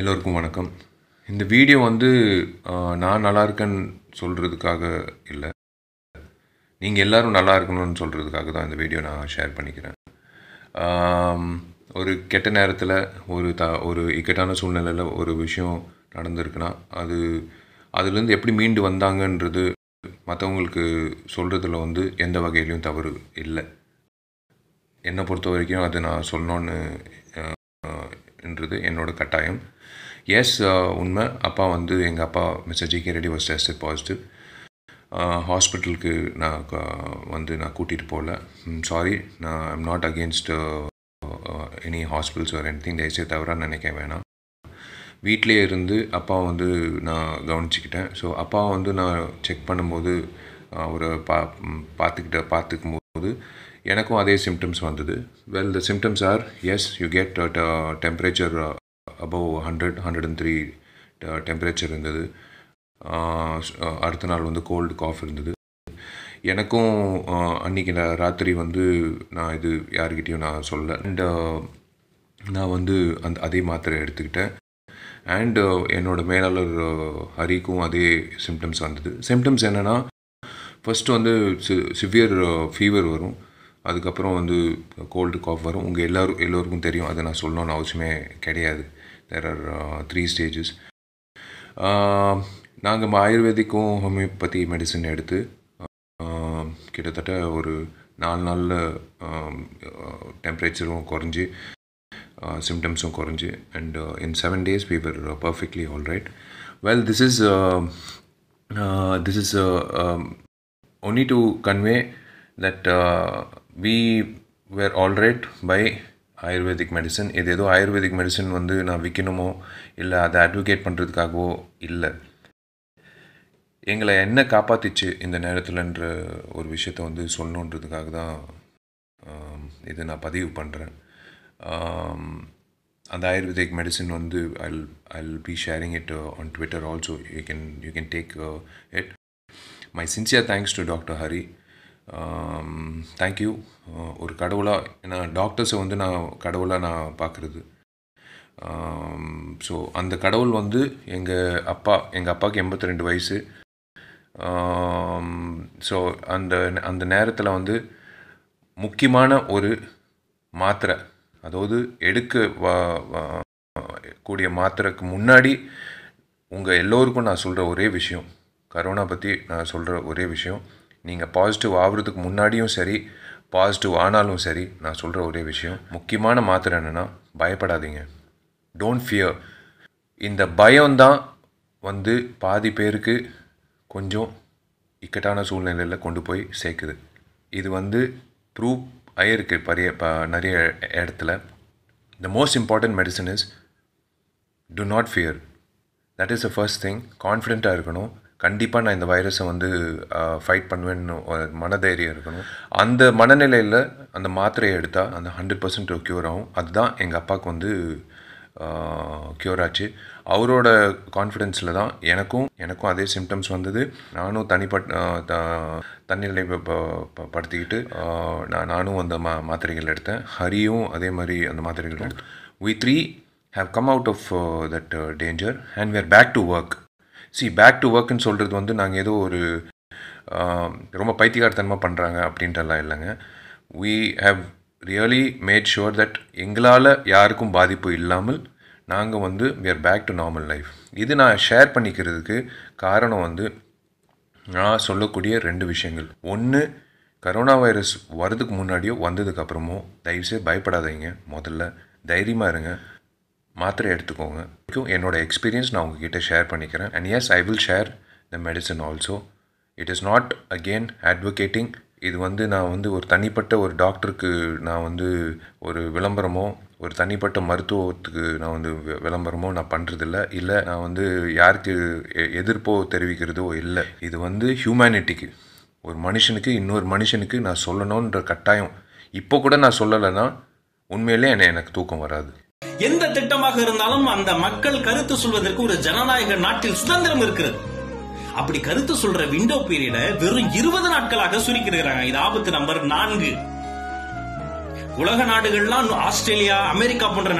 எல்லோருக்கும் வணக்கம் இந்த வீடியோ வந்து நான் நல்லா இருக்கேன்னு சொல்கிறதுக்காக இல்லை நீங்கள் எல்லோரும் நல்லா இருக்கணும்னு சொல்கிறதுக்காக தான் இந்த வீடியோ நான் ஷேர் பண்ணிக்கிறேன் ஒரு கெட்ட நேரத்தில் ஒரு த ஒரு இக்கட்டான சூழ்நிலையில் ஒரு விஷயம் நடந்திருக்குன்னா அது அதுலேருந்து எப்படி மீண்டு வந்தாங்கன்றது மற்றவங்களுக்கு சொல்கிறதுல வந்து எந்த வகையிலையும் தவறு இல்லை என்னை பொறுத்த வரைக்கும் அது நான் சொல்லணுன்னு என்றது என்னோட கட்டாயம் எஸ் uh, உண்மை அப்பா வந்து எங்கள் அப்பா mister G K Reddy was test positive ஹாஸ்பிட்டலுக்கு நான் வந்து நான் கூட்டிகிட்டு போகல சாரி நான் I'm not against any hospitals வேறு எனிதிங் தயவுசெய்து தவிர நினைக்க வேணாம் வீட்டிலே இருந்து அப்பா வந்து நான் கவனிச்சிக்கிட்டேன் ஸோ அப்பா வந்து நான் செக் பண்ணும்போது uh, அவரை பா பார்த்துக்கிட்ட பார்த்துக்கும் போது எனக்கும் அதே சிம்டம்ஸ் வந்தது well the symptoms are as you get temperature above hundred hundred and three temperature இருந்தது uh, uh, அடுத்த நாள் வந்து கோல்டு காஃப் இருந்தது எனக்கும் uh, அன்றைக்கி நான் ராத்திரி வந்து நான் இது யார்கிட்டையும் நான் சொல்ல அண்ட் நான் வந்து அந்த அதே மாத்திரை எடுத்துக்கிட்டேன் அண்டு என்னோடய மேலாளர் ஹரிக்கும் அதே சிம்டம்ஸ் வந்தது சிம்டம்ஸ் என்னென்னா ஃபஸ்ட்டு வந்து சி சிவியர் ஃபீவர் வரும் அதுக்கப்புறம் வந்து கோல்டு காஃப் வரும் உங்கள் எல்லோரும் எல்லோருக்கும் தெரியும் அதை நான் சொல்லணும்னு அவசியமே கிடையாது தேர் ஆர் த்ரீ ஸ்டேஜஸ் நாங்கள் ஆயுர்வேதிக்கும் ஹோமியோபதி மெடிசன் எடுத்து கிட்டத்தட்ட ஒரு நாலு நாளில் டெம்பரேச்சரும் குறைஞ்சி சிம்டம்ஸும் குறைஞ்சி and in seven days we were perfectly all right well this is this is only to convey that uh, we were all right by Ayurvedic medicine இது ஏதோ ஆயுர்வேதிக் மெடிசன் வந்து நான் விற்கணுமோ இல்லை அதை அட்வொகேட் பண்ணுறதுக்காகவோ இல்லை எங்களை என்ன காப்பாற்றிச்சு இந்த நேரத்தில்ன்ற ஒரு விஷயத்த வந்து சொல்லணுன்றதுக்காக தான் இதை நான் பதிவு பண்ணுறேன் அந்த ஆயுர்வேதிக் மெடிசன் வந்து I'll I be sharing it on Twitter also you can you can take it my sincere thanks to doctor Hari thank you ஒரு கடவுளாக ஏன்னா டாக்டர்ஸை வந்து நான் கடவுளாக நான் பார்க்குறது ஸோ um, அந்த கடவுள் வந்து எங்கள் அப்பா எங்கள் அப்பாவுக்கு எண்பத்தி ரெண்டு வயசு ஸோ um, அந்த அந்த நேரத்தில் வந்து முக்கியமான ஒரு மாத்திரை அதாவது எடுக்க கூடிய மாத்திரைக்கு முன்னாடி உங்கள் எல்லோருக்கும் நான் சொல்கிற ஒரே விஷயம் கரோனா பற்றி நான் சொல்கிற ஒரே விஷயம் நீங்கள் பாசிட்டிவ் ஆகிறதுக்கு முன்னாடியும் சரி பாசிட்டிவ் ஆனாலும் சரி நான் சொல்கிற ஒரே விஷயம் முக்கியமான மாத்திரை என்னென்னா பயப்படாதீங்க டோன்ட் ஃபியர் இந்த பயம்தான் வந்து பாதி பேருக்கு கொஞ்சம் இக்கட்டான சூழ்நிலையில் கொண்டு போய் சேர்க்குது இது வந்து ப்ரூவ் ஆகிருக்கு பரிய நிறைய இடத்துல the most important medicine is to not fear that is the first thing கான்ஃபிடெண்ட்டாக இருக்கணும் கண்டிப்பாக நான் இந்த வைரஸை வந்து ஃபைட் பண்ணுவேன்னு மனதைரியம் இருக்கணும் அந்த மனநிலையில் அந்த மாத்திரையை எடுத்தால் அந்த ஹண்ட்ரட் பர்சன்ட் க்யூர் ஆகும் அதுதான் எங்கள் அப்பாவுக்கு வந்து க்யூர் ஆச்சு அவரோட கான்ஃபிடென்ஸில் தான் எனக்கும் எனக்கும் அதே சிம்டம்ஸ் வந்தது நானும் தனிப்பட்ட தன்னிலை படுத்திக்கிட்டு நான் நானும் அந்த மா மாத்திரைகள் எடுத்தேன் ஹரியும் அதே மாதிரி அந்த மாத்திரைகள் எடுத்தேன் we three have come out of that danger and we are back to work see back to ஒர்க்னு சொல்கிறது வந்து நாங்கள் ஏதோ ஒரு ரொம்ப பைத்தியகார்த்தனமாக பண்ணுறாங்க அப்படின்றலாம் இல்லைங்க we have really made sure that எங்களால் யாருக்கும் பாதிப்பு இல்லாமல் நாங்கள் வந்து we are back to normal life இது நான் ஷேர் பண்ணிக்கிறதுக்கு காரணம் வந்து நான் சொல்லக்கூடிய ரெண்டு விஷயங்கள் ஒன்று கரோனா வைரஸ் வரதுக்கு முன்னாடியோ வந்ததுக்கு தயவுசே பயப்படாதீங்க முதல்ல தைரியமாக இருங்க மாத்திரை எடுத்துக்கோங்க என்னோடய எக்ஸ்பீரியன்ஸ் நான் உங்ககிட்ட ஷேர் பண்ணிக்கிறேன் and as I will share the medicine also it is not again advocating இது வந்து நான் வந்து ஒரு தனிப்பட்ட ஒரு டாக்டருக்கு நான் வந்து ஒரு விளம்பரமோ ஒரு தனிப்பட்ட மருத்துவத்துக்கு நான் வந்து விளம்பரமோ நான் பண்ணுறதில்ல இல்லை நான் வந்து யாருக்கு எதிர்ப்போ தெரிவிக்கிறதோ இல்லை இது வந்து ஹியூமனிட்டிக்கு ஒரு மனுஷனுக்கு இன்னொரு மனுஷனுக்கு நான் சொல்லணுன்ற கட்டாயம் இப்போ கூட நான் சொல்லலைன்னா உண்மையிலே என்னை எனக்கு தூக்கம் வராது எந்த திட்டமாக இருந்தாலும் அந்த மக்கள் கருத்து சொல்வதற்கு ஒரு ஜனநாயக நாட்டில் சுதந்திரம் இருக்கிறது அப்படி கருத்து சொல்ற விண்டோ பீரியட வெறும் இருபது நாட்களாக சுருக்கிடுகிறாங்க இது ஆபத்து நம்பர் நான்கு உலக நாடுகள்லாம் ஆஸ்திரேலியா அமெரிக்கா போன்ற